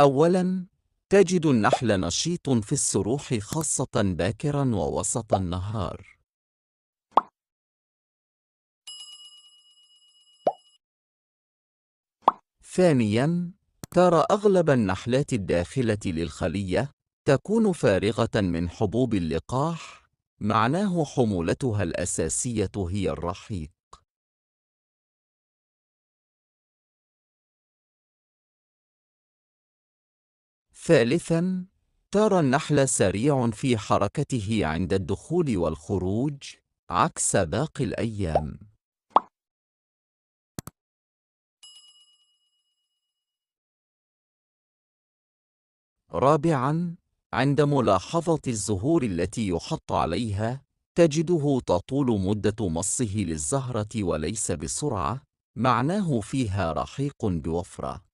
أولاً، تجد النحل نشيط في السروح خاصة باكراً ووسط النهار. ثانياً، ترى أغلب النحلات الداخلة للخلية تكون فارغة من حبوب اللقاح، معناه حمولتها الأساسية هي الرحيق. ثالثاً، ترى النحل سريع في حركته عند الدخول والخروج، عكس باقي الأيام. رابعاً، عند ملاحظة الزهور التي يحط عليها، تجده تطول مدة مصه للزهرة وليس بسرعة، معناه فيها رحيق بوفرة.